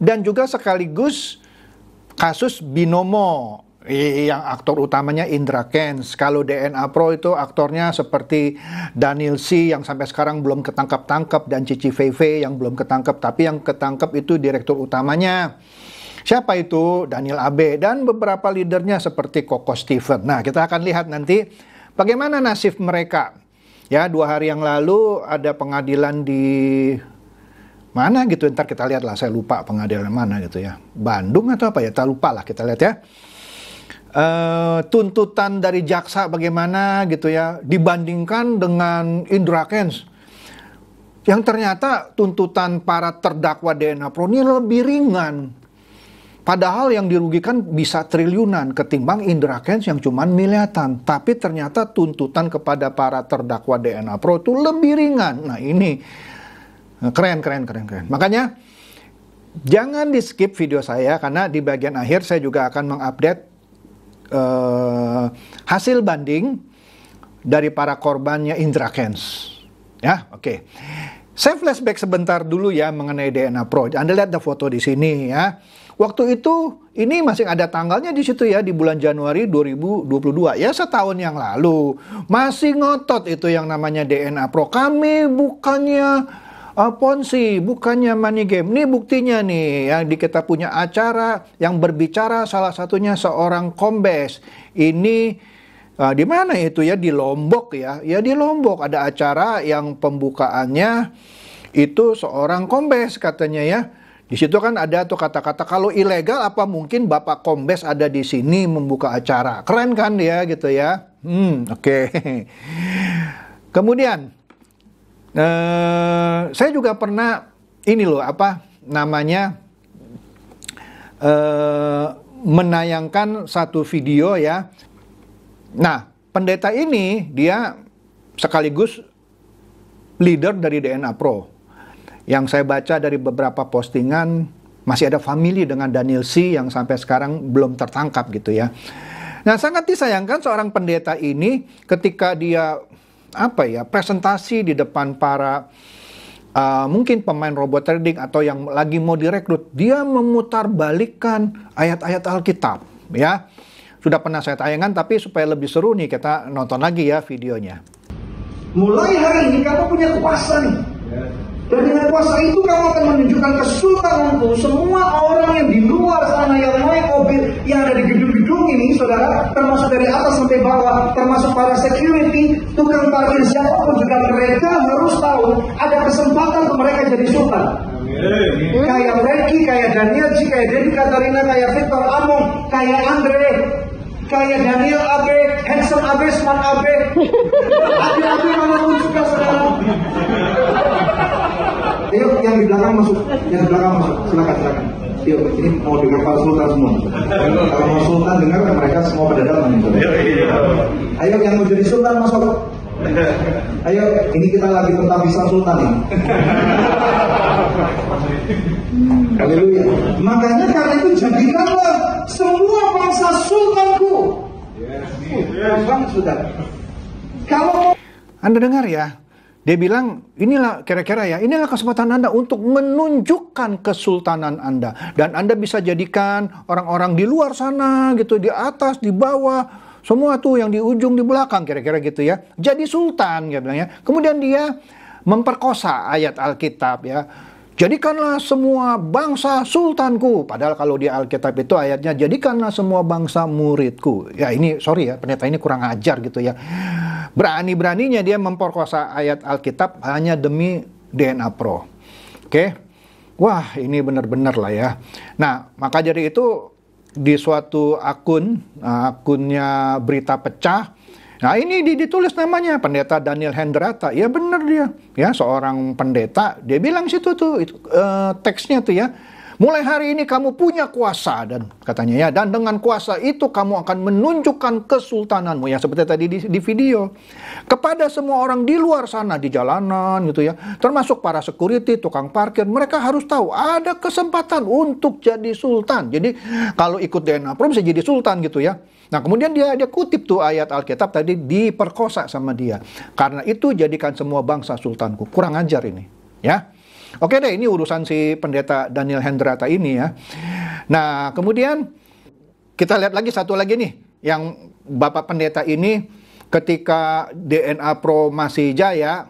dan juga sekaligus kasus binomo yang aktor utamanya Indra Kens. Kalau DNA Pro itu aktornya seperti Daniel C yang sampai sekarang belum ketangkap-tangkap dan Cici Feve yang belum ketangkap, tapi yang ketangkap itu direktur utamanya. Siapa itu? Daniel Abe dan beberapa leadernya seperti Koko Steven. Nah, kita akan lihat nanti bagaimana nasib mereka. Ya, dua hari yang lalu ada pengadilan di mana gitu ntar kita lihat lah saya lupa pengadilan mana gitu ya Bandung atau apa ya tak lupa lah kita lihat ya e, tuntutan dari jaksa bagaimana gitu ya dibandingkan dengan Indra Kens yang ternyata tuntutan para terdakwa DNA Pro ini lebih ringan padahal yang dirugikan bisa triliunan ketimbang Indra Kens yang cuman miliatan tapi ternyata tuntutan kepada para terdakwa DNA Pro itu lebih ringan nah ini Nah, keren, keren, keren, keren. Makanya jangan di skip video saya karena di bagian akhir saya juga akan mengupdate uh, hasil banding dari para korbannya Indra Kens. Ya, oke. Okay. Saya flashback sebentar dulu ya mengenai DNA Pro. Anda lihat ada foto di sini ya. Waktu itu ini masih ada tanggalnya di situ ya di bulan Januari 2022 ya setahun yang lalu. Masih ngotot itu yang namanya DNA Pro. Kami bukannya Ah, Ponzi bukannya money game. Ini buktinya nih yang di kita punya acara yang berbicara salah satunya seorang kombes. Ini uh, di mana itu ya di Lombok ya. Ya di Lombok ada acara yang pembukaannya itu seorang kombes katanya ya. Di situ kan ada tuh kata-kata kalau ilegal apa mungkin Bapak Kombes ada di sini membuka acara. Keren kan dia gitu ya. Hmm, oke. Okay. Kemudian Uh, saya juga pernah ini loh apa namanya uh, menayangkan satu video ya. Nah, pendeta ini dia sekaligus leader dari DNA Pro. Yang saya baca dari beberapa postingan masih ada family dengan Daniel C yang sampai sekarang belum tertangkap gitu ya. Nah, sangat disayangkan seorang pendeta ini ketika dia apa ya presentasi di depan para uh, mungkin pemain robot trading atau yang lagi mau direkrut, dia memutar balikan ayat-ayat Alkitab, ya. Sudah pernah saya tayangkan, tapi supaya lebih seru nih kita nonton lagi ya videonya. Mulai hari ini kamu punya kuasa nih. Ya. Dan dengan kuasa itu kamu akan menunjukkan kesultananku semua orang yang di luar sana yang naik mobil yang ada di gedung-gedung ini saudara termasuk dari atas sampai bawah termasuk para security tukang parkir siapapun juga mereka harus tahu ada kesempatan untuk mereka jadi sultan. Kayak Reki, kayak Daniel, Ji, kayak Dedi Katarina, kayak Victor Among, kayak Andre, kayak Daniel Abe, handsome Abe, smart Abe, Abe Abe pun juga saudara. Ayo yang di belakang masuk, yang di belakang masuk. Silakan, silakan. Yuk, iya, ini mau dengar Pak Sultan semua. Kalau mau Sultan dengar, mereka semua pada datang. Gitu. Ayo yang mau jadi Sultan masuk. Ayo, ini kita lagi tentang bisa Sultan ini. Ya. Haleluya. Makanya karena itu jadikanlah semua bangsa Sultanku. Yes. Uh, bang, Sultan. Kalau anda dengar ya, dia bilang, inilah kira-kira ya, inilah kesempatan Anda untuk menunjukkan kesultanan Anda. Dan Anda bisa jadikan orang-orang di luar sana gitu, di atas, di bawah, semua tuh yang di ujung, di belakang kira-kira gitu ya. Jadi sultan, dia ya. Kemudian dia memperkosa ayat Alkitab ya Jadikanlah semua bangsa sultanku. Padahal kalau di Alkitab itu ayatnya, jadikanlah semua bangsa muridku. Ya ini, sorry ya, pendeta ini kurang ajar gitu ya. Berani-beraninya dia memperkosa ayat Alkitab hanya demi DNA Pro. Oke? Okay? Wah, ini benar-benar lah ya. Nah, maka jadi itu di suatu akun, nah, akunnya berita pecah, Nah ini ditulis namanya pendeta Daniel Hendrata. Ya benar dia, ya seorang pendeta. Dia bilang situ tuh itu, uh, teksnya tuh ya Mulai hari ini kamu punya kuasa dan katanya ya dan dengan kuasa itu kamu akan menunjukkan kesultananmu ya seperti tadi di, di video kepada semua orang di luar sana di jalanan gitu ya termasuk para security tukang parkir mereka harus tahu ada kesempatan untuk jadi sultan. Jadi kalau ikut DNA Pro bisa jadi sultan gitu ya. Nah, kemudian dia dia kutip tuh ayat Alkitab tadi diperkosa sama dia. Karena itu jadikan semua bangsa sultanku. Kurang ajar ini, ya. Oke deh, ini urusan si pendeta Daniel Hendrata ini ya. Nah, kemudian kita lihat lagi satu lagi nih, yang Bapak Pendeta ini ketika DNA Pro masih jaya,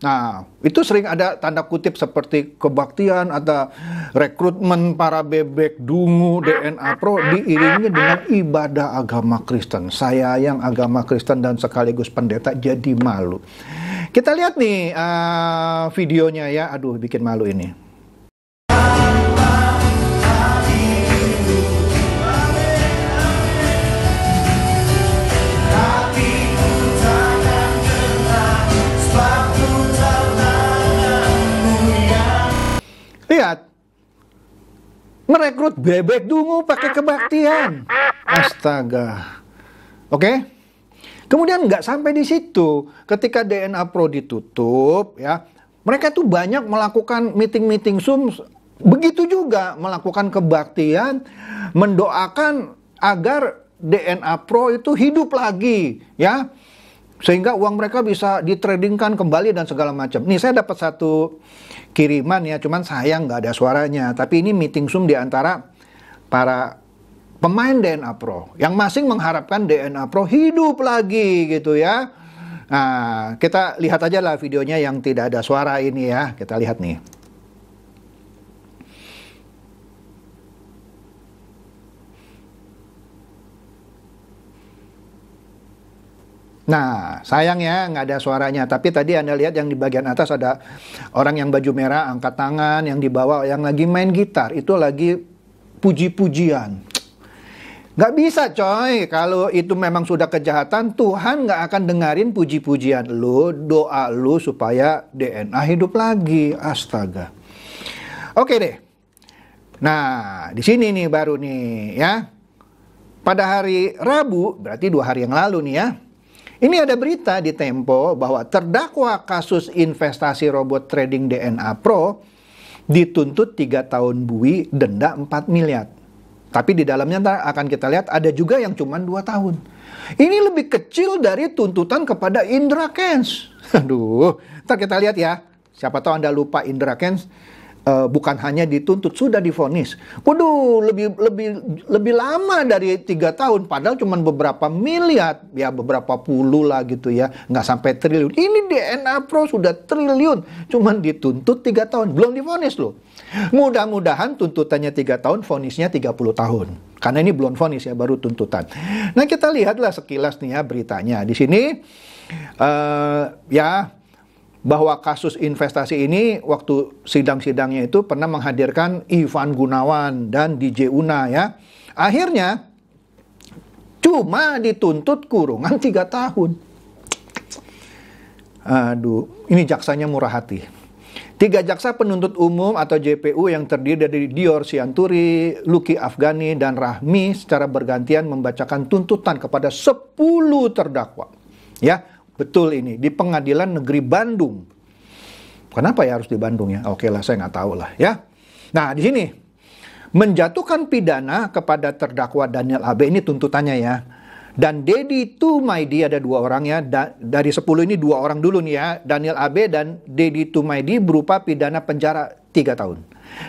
Nah, itu sering ada tanda kutip seperti kebaktian atau rekrutmen para bebek dungu DNA Pro diiringi dengan ibadah agama Kristen. Saya yang agama Kristen dan sekaligus pendeta jadi malu. Kita lihat nih uh, videonya ya. Aduh, bikin malu ini. Lihat, merekrut bebek dungu pakai kebaktian. Astaga. Oke? Okay? Kemudian nggak sampai di situ. Ketika DNA Pro ditutup, ya mereka tuh banyak melakukan meeting-meeting Zoom. Begitu juga melakukan kebaktian, mendoakan agar DNA Pro itu hidup lagi, ya. Sehingga uang mereka bisa ditradingkan kembali dan segala macam. Nih saya dapat satu kiriman ya, cuman sayang nggak ada suaranya. Tapi ini meeting Zoom di antara para pemain DNA Pro yang masing mengharapkan DNA Pro hidup lagi gitu ya. Nah, kita lihat aja lah videonya yang tidak ada suara ini ya. Kita lihat nih. Nah, sayang ya nggak ada suaranya. Tapi tadi Anda lihat yang di bagian atas ada orang yang baju merah angkat tangan, yang di bawah yang lagi main gitar. Itu lagi puji-pujian. Gak bisa coy, kalau itu memang sudah kejahatan, Tuhan gak akan dengerin puji-pujian lu, doa lu supaya DNA hidup lagi. Astaga. Oke deh. Nah, di sini nih baru nih ya. Pada hari Rabu, berarti dua hari yang lalu nih ya. Ini ada berita di Tempo bahwa terdakwa kasus investasi robot trading DNA Pro dituntut tiga tahun bui denda 4 miliar. Tapi di dalamnya akan kita lihat ada juga yang cuma dua tahun. Ini lebih kecil dari tuntutan kepada Indra Kens. Aduh, ntar kita lihat ya. Siapa tahu Anda lupa Indra Kens uh, eh, bukan hanya dituntut sudah difonis. Waduh, lebih lebih lebih lama dari tiga tahun. Padahal cuma beberapa miliar, ya beberapa puluh lah gitu ya, nggak sampai triliun. Ini DNA Pro sudah triliun, cuman dituntut tiga tahun, belum difonis loh. Mudah-mudahan tuntutannya 3 tahun, vonisnya 30 tahun. Karena ini belum vonis ya, baru tuntutan. Nah kita lihatlah sekilas nih ya beritanya. Di sini uh, ya bahwa kasus investasi ini waktu sidang-sidangnya itu pernah menghadirkan Ivan Gunawan dan DJ Una ya. Akhirnya cuma dituntut kurungan tiga tahun. Aduh, ini jaksanya murah hati. Tiga jaksa penuntut umum atau JPU yang terdiri dari Dior Sianturi, Luki Afgani, dan Rahmi secara bergantian membacakan tuntutan kepada 10 terdakwa. Ya, betul ini di pengadilan negeri Bandung. Kenapa ya harus di Bandung ya? Oke lah, saya nggak tahu lah ya. Nah, di sini menjatuhkan pidana kepada terdakwa Daniel Abe ini tuntutannya ya dan Dedi Tumaidi ada dua orang ya. Da dari sepuluh ini dua orang dulu nih ya. Daniel AB dan Dedi Tumaidi berupa pidana penjara tiga tahun.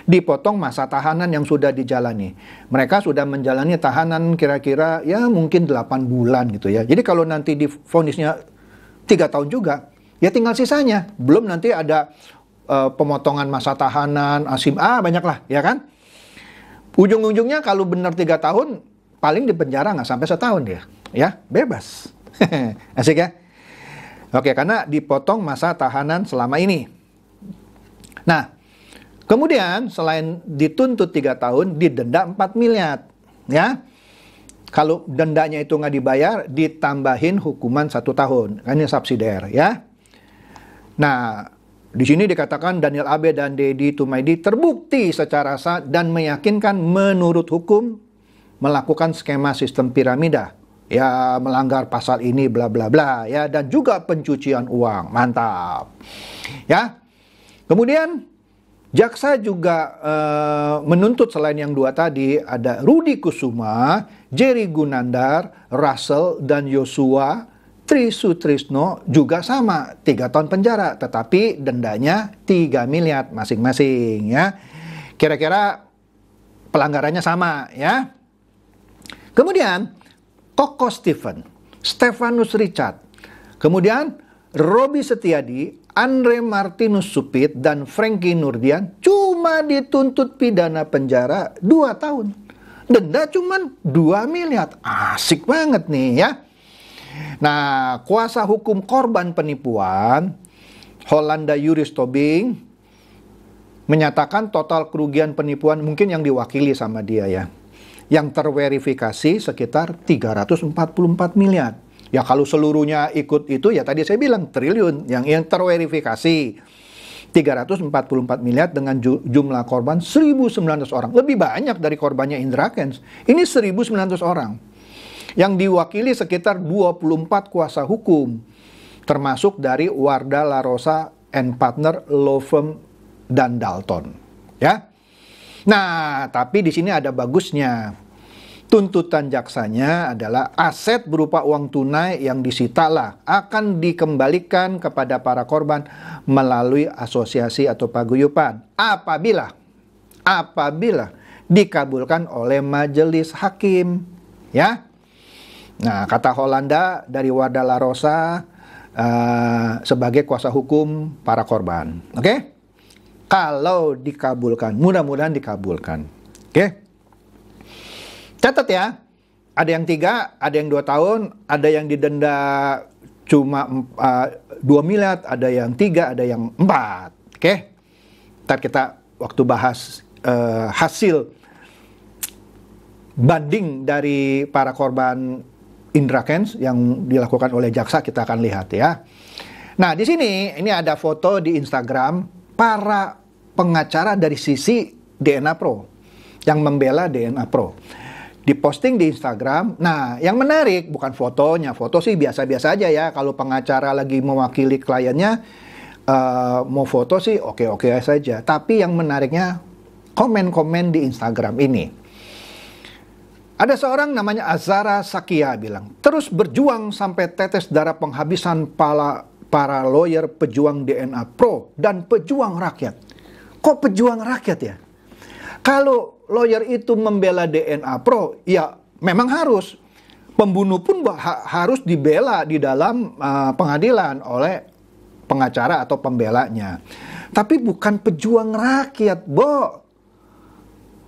Dipotong masa tahanan yang sudah dijalani. Mereka sudah menjalani tahanan kira-kira ya mungkin delapan bulan gitu ya. Jadi kalau nanti difonisnya tiga tahun juga, ya tinggal sisanya. Belum nanti ada uh, pemotongan masa tahanan, asim, ah banyaklah ya kan. Ujung-ujungnya kalau benar tiga tahun, paling di penjara nggak sampai setahun dia ya bebas. Asik ya? Oke, karena dipotong masa tahanan selama ini. Nah, kemudian selain dituntut tiga tahun, didenda 4 miliar. Ya, kalau dendanya itu nggak dibayar, ditambahin hukuman satu tahun. Kan ini subsidiar ya. Nah, di sini dikatakan Daniel Abe dan Dedi Tumaidi terbukti secara sah dan meyakinkan menurut hukum melakukan skema sistem piramida ya melanggar pasal ini bla bla bla ya dan juga pencucian uang. Mantap. Ya. Kemudian jaksa juga eh, menuntut selain yang dua tadi ada Rudi Kusuma, Jerry Gunandar, Russell dan Yosua Trisutrisno juga sama tiga tahun penjara tetapi dendanya 3 miliar masing-masing ya. Kira-kira pelanggarannya sama ya. Kemudian Toko Stephen, Stefanus Richard, kemudian Robi Setiadi, Andre Martinus Supit, dan Frankie Nurdian cuma dituntut pidana penjara 2 tahun. Denda cuma 2 miliar. Asik banget nih ya. Nah, kuasa hukum korban penipuan Holanda Yuris Tobing menyatakan total kerugian penipuan mungkin yang diwakili sama dia ya yang terverifikasi sekitar 344 miliar. Ya kalau seluruhnya ikut itu ya tadi saya bilang triliun yang yang terverifikasi 344 miliar dengan jumlah korban 1.900 orang. Lebih banyak dari korbannya Indra Kens. Ini 1.900 orang. Yang diwakili sekitar 24 kuasa hukum. Termasuk dari Wardah Larosa and Partner, Law Firm, dan Dalton. Ya, Nah, tapi di sini ada bagusnya. Tuntutan jaksanya adalah aset berupa uang tunai yang disita lah akan dikembalikan kepada para korban melalui asosiasi atau paguyupan apabila apabila dikabulkan oleh majelis hakim ya. Nah, kata Holanda dari Wadala Rosa uh, sebagai kuasa hukum para korban. Oke? Okay? kalau dikabulkan. Mudah-mudahan dikabulkan. Oke. Okay? Catat ya. Ada yang tiga, ada yang dua tahun, ada yang didenda cuma uh, miliar, ada yang tiga, ada yang empat. Oke. Okay? Ntar kita waktu bahas uh, hasil banding dari para korban Indra Kens yang dilakukan oleh jaksa kita akan lihat ya. Nah, di sini ini ada foto di Instagram para pengacara dari sisi DNA Pro yang membela DNA Pro diposting di Instagram. Nah, yang menarik bukan fotonya, foto sih biasa-biasa aja ya. Kalau pengacara lagi mewakili kliennya uh, mau foto sih oke-oke okay -okay saja. Tapi yang menariknya komen-komen di Instagram ini. Ada seorang namanya Azara Sakia bilang, terus berjuang sampai tetes darah penghabisan para para lawyer pejuang DNA Pro dan pejuang rakyat. Kok pejuang rakyat ya? Kalau lawyer itu membela DNA pro, ya memang harus. Pembunuh pun ha harus dibela di dalam uh, pengadilan oleh pengacara atau pembelanya. Tapi bukan pejuang rakyat, Bo.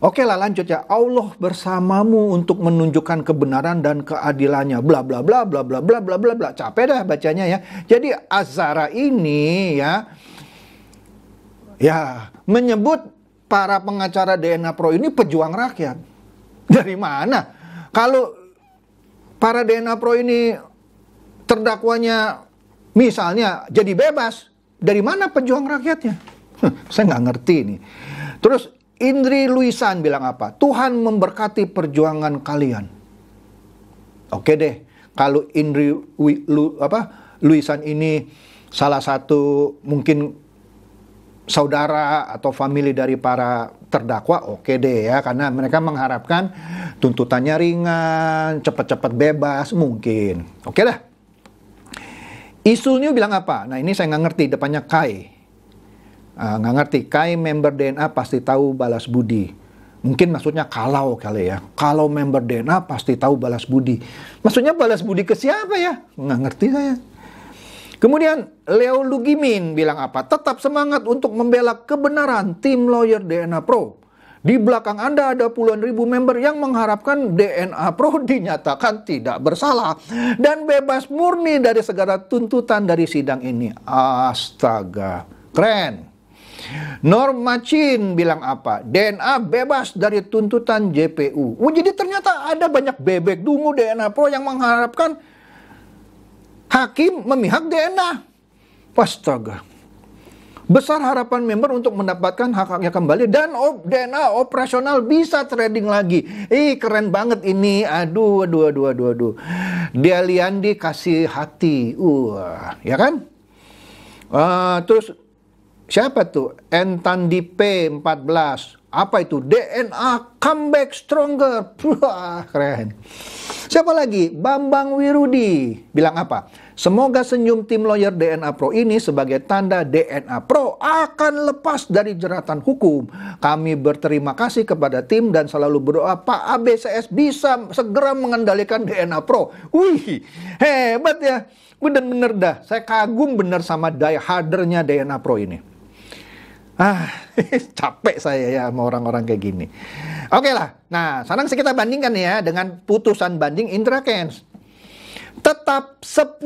Oke lah lanjut ya. Allah bersamamu untuk menunjukkan kebenaran dan keadilannya. Bla bla bla bla bla bla bla bla bla. Capek dah bacanya ya. Jadi Azara ini ya Ya, menyebut para pengacara DNA Pro ini pejuang rakyat. Dari mana? Kalau para DNA Pro ini terdakwanya misalnya jadi bebas, dari mana pejuang rakyatnya? Saya nggak ngerti ini. Terus Indri Luisan bilang apa? Tuhan memberkati perjuangan kalian. Oke deh, kalau Indri Lu, apa, Luisan ini salah satu mungkin saudara atau family dari para terdakwa oke okay deh ya karena mereka mengharapkan tuntutannya ringan, cepat-cepat bebas mungkin. Oke okay dah. Isunya bilang apa? Nah ini saya nggak ngerti depannya Kai. Ah, nggak uh, ngerti, Kai member DNA pasti tahu balas budi. Mungkin maksudnya kalau kali ya. Kalau member DNA pasti tahu balas budi. Maksudnya balas budi ke siapa ya? Nggak ngerti saya. Kemudian Leo Lugimin bilang apa? Tetap semangat untuk membela kebenaran tim lawyer DNA Pro. Di belakang Anda ada puluhan ribu member yang mengharapkan DNA Pro dinyatakan tidak bersalah dan bebas murni dari segala tuntutan dari sidang ini. Astaga, keren. Chin bilang apa? DNA bebas dari tuntutan JPU. Oh, jadi ternyata ada banyak bebek dungu DNA Pro yang mengharapkan Hakim memihak DNA. Astaga. Besar harapan member untuk mendapatkan hak-haknya kembali dan op DNA operasional bisa trading lagi. Ih, keren banget ini. Aduh, aduh, aduh, aduh, aduh. Deliandi kasih hati. Uh, ya kan? Uh, terus siapa tuh? Entandipe 14 apa itu? DNA Comeback Stronger. Wah, keren. Siapa lagi? Bambang Wirudi. Bilang apa? Semoga senyum tim lawyer DNA Pro ini sebagai tanda DNA Pro akan lepas dari jeratan hukum. Kami berterima kasih kepada tim dan selalu berdoa Pak ABCS bisa segera mengendalikan DNA Pro. Wih, hebat ya. Bener-bener dah. Saya kagum bener sama die hardernya DNA Pro ini. Ah, capek saya ya sama orang-orang kayak gini. Oke okay lah. Nah, sekarang kita bandingkan ya dengan putusan banding Indra Kens. Tetap 10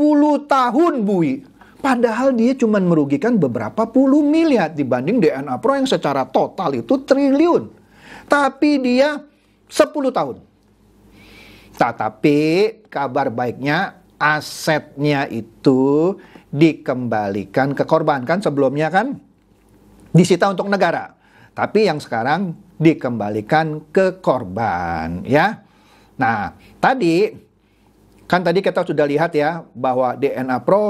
tahun Bui. Padahal dia cuma merugikan beberapa puluh miliar dibanding DNA Pro yang secara total itu triliun. Tapi dia 10 tahun. Tetapi kabar baiknya asetnya itu dikembalikan ke korban kan sebelumnya kan disita untuk negara. Tapi yang sekarang dikembalikan ke korban ya. Nah, tadi kan tadi kita sudah lihat ya bahwa DNA Pro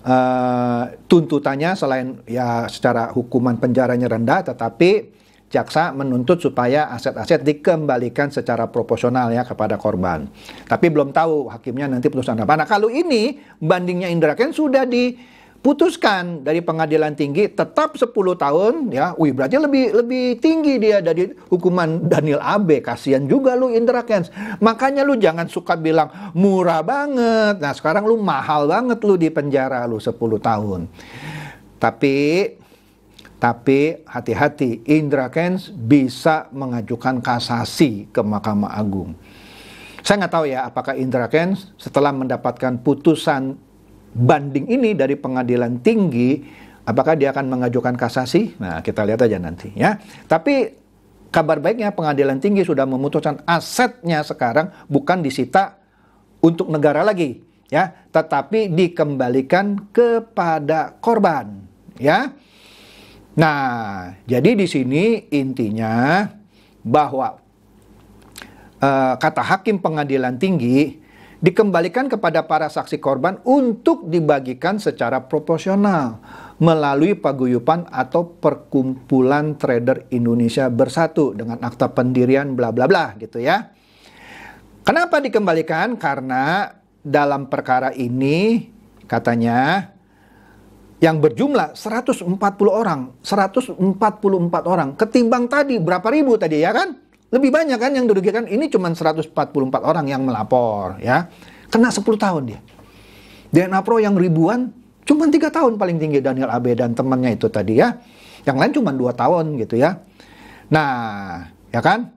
Uh, tuntutannya selain ya secara hukuman penjaranya rendah tetapi jaksa menuntut supaya aset-aset dikembalikan secara proporsional ya kepada korban. Tapi belum tahu hakimnya nanti putusan apa. Nah, kalau ini bandingnya Indra kan sudah di putuskan dari pengadilan tinggi tetap 10 tahun ya. Wih, berarti lebih lebih tinggi dia dari hukuman Daniel Abe. Kasihan juga lu Indra Kens. Makanya lu jangan suka bilang murah banget. Nah, sekarang lu mahal banget lu di penjara lu 10 tahun. Tapi tapi hati-hati Indra Kens bisa mengajukan kasasi ke Mahkamah Agung. Saya nggak tahu ya apakah Indra Kens setelah mendapatkan putusan banding ini dari pengadilan tinggi, apakah dia akan mengajukan kasasi? Nah, kita lihat aja nanti ya. Tapi kabar baiknya pengadilan tinggi sudah memutuskan asetnya sekarang bukan disita untuk negara lagi ya, tetapi dikembalikan kepada korban ya. Nah, jadi di sini intinya bahwa uh, kata hakim pengadilan tinggi dikembalikan kepada para saksi korban untuk dibagikan secara proporsional melalui paguyupan atau perkumpulan trader Indonesia bersatu dengan akta pendirian bla bla bla gitu ya. Kenapa dikembalikan? Karena dalam perkara ini katanya yang berjumlah 140 orang, 144 orang. Ketimbang tadi berapa ribu tadi ya kan? Lebih banyak kan yang dirugikan. Ini cuma 144 orang yang melapor ya. Kena 10 tahun dia. DNA Pro yang ribuan cuma tiga tahun paling tinggi Daniel AB dan temannya itu tadi ya. Yang lain cuma dua tahun gitu ya. Nah, ya kan?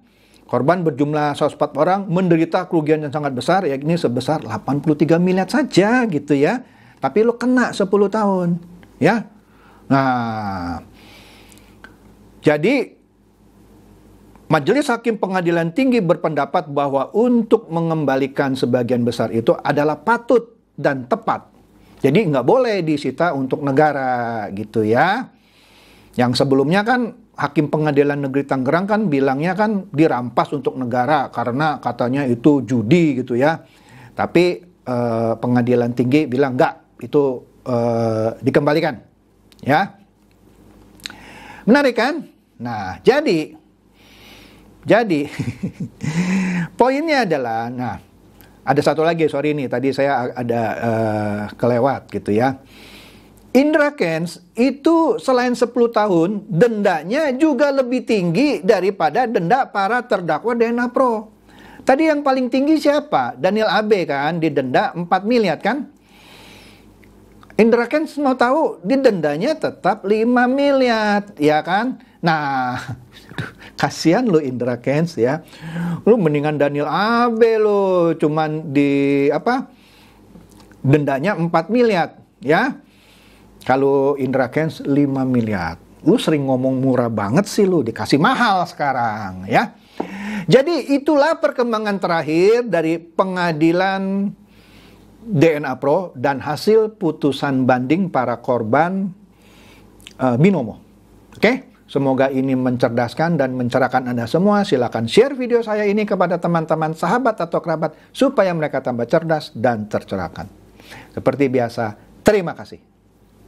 Korban berjumlah 104 orang menderita kerugian yang sangat besar ya ini sebesar 83 miliar saja gitu ya. Tapi lo kena 10 tahun ya. Nah, jadi Majelis Hakim Pengadilan Tinggi berpendapat bahwa untuk mengembalikan sebagian besar itu adalah patut dan tepat. Jadi nggak boleh disita untuk negara gitu ya. Yang sebelumnya kan Hakim Pengadilan Negeri Tangerang kan bilangnya kan dirampas untuk negara karena katanya itu judi gitu ya. Tapi eh, Pengadilan Tinggi bilang nggak itu eh, dikembalikan ya. Menarik kan? Nah jadi jadi poinnya adalah, nah ada satu lagi sorry ini tadi saya ada uh, kelewat gitu ya. Indra Kens itu selain 10 tahun, dendanya juga lebih tinggi daripada denda para terdakwa DNA Pro. Tadi yang paling tinggi siapa? Daniel AB kan, didenda 4 miliar kan? Indra Kens mau tahu, didendanya tetap 5 miliar, ya kan? Nah, Aduh, kasihan lo Indra Kens ya. Lo mendingan Daniel Abe lo cuman di apa? Dendanya 4 miliar ya. Kalau Indra Kens 5 miliar. Lu sering ngomong murah banget sih lu, dikasih mahal sekarang ya. Jadi itulah perkembangan terakhir dari pengadilan DNA Pro dan hasil putusan banding para korban uh, binomo. Oke? Okay? Semoga ini mencerdaskan dan mencerahkan Anda semua. Silakan share video saya ini kepada teman-teman, sahabat atau kerabat supaya mereka tambah cerdas dan tercerahkan. Seperti biasa, terima kasih.